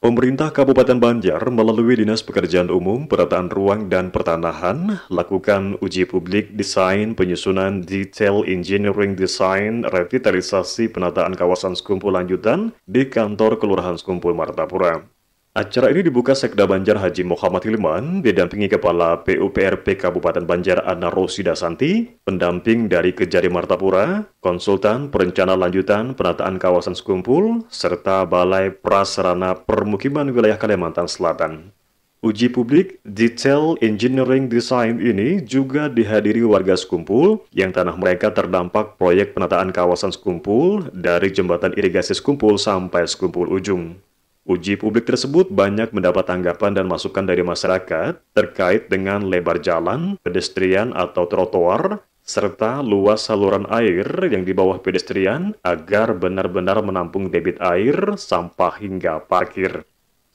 Pemerintah Kabupaten Banjar melalui Dinas Pekerjaan Umum, Perataan Ruang dan Pertanahan lakukan uji publik desain penyusunan detail engineering design revitalisasi penataan kawasan sekumpul lanjutan di kantor Kelurahan Sekumpul Martapura. Acara ini dibuka Sekda Banjar Haji Muhammad Hilman, didampingi Kepala PUPRP Kabupaten Banjar Ana Rosida Santi, pendamping dari Kejari Martapura, konsultan perencana lanjutan penataan kawasan sekumpul, serta Balai Prasarana Permukiman Wilayah Kalimantan Selatan. Uji publik detail engineering design ini juga dihadiri warga sekumpul yang tanah mereka terdampak proyek penataan kawasan sekumpul dari jembatan irigasi sekumpul sampai sekumpul ujung. Uji publik tersebut banyak mendapat tanggapan dan masukan dari masyarakat terkait dengan lebar jalan, pedestrian atau trotoar, serta luas saluran air yang di bawah pedestrian agar benar-benar menampung debit air, sampah hingga parkir.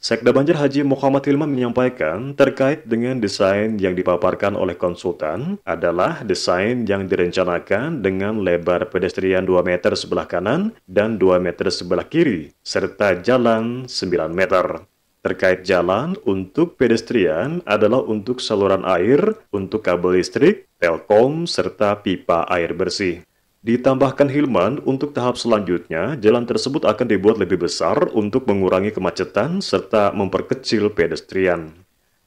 Sekda Banjar Haji Muhammad Hilman menyampaikan terkait dengan desain yang dipaparkan oleh konsultan adalah desain yang direncanakan dengan lebar pedestrian 2 meter sebelah kanan dan 2 meter sebelah kiri, serta jalan 9 meter. Terkait jalan, untuk pedestrian adalah untuk saluran air, untuk kabel listrik, telkom, serta pipa air bersih. Ditambahkan Hilman, untuk tahap selanjutnya, jalan tersebut akan dibuat lebih besar untuk mengurangi kemacetan serta memperkecil pedestrian.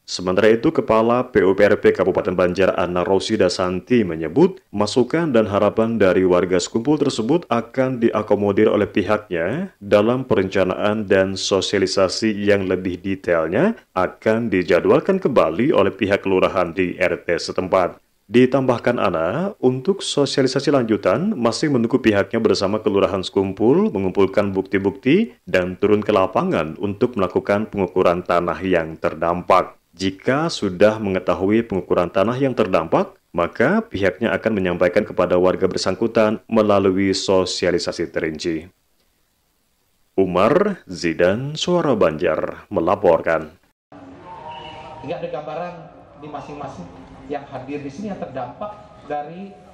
Sementara itu, Kepala PUPRP Kabupaten Banjar Anna Rosida Santi menyebut, masukan dan harapan dari warga sekumpul tersebut akan diakomodir oleh pihaknya dalam perencanaan dan sosialisasi yang lebih detailnya akan dijadwalkan kembali oleh pihak kelurahan di RT setempat. Ditambahkan Ana, untuk sosialisasi lanjutan masih menunggu pihaknya bersama kelurahan sekumpul mengumpulkan bukti-bukti dan turun ke lapangan untuk melakukan pengukuran tanah yang terdampak. Jika sudah mengetahui pengukuran tanah yang terdampak, maka pihaknya akan menyampaikan kepada warga bersangkutan melalui sosialisasi terinci. Umar Zidan Suara Banjar melaporkan. Tidak ada gambaran di masing-masing yang hadir di sini yang terdampak dari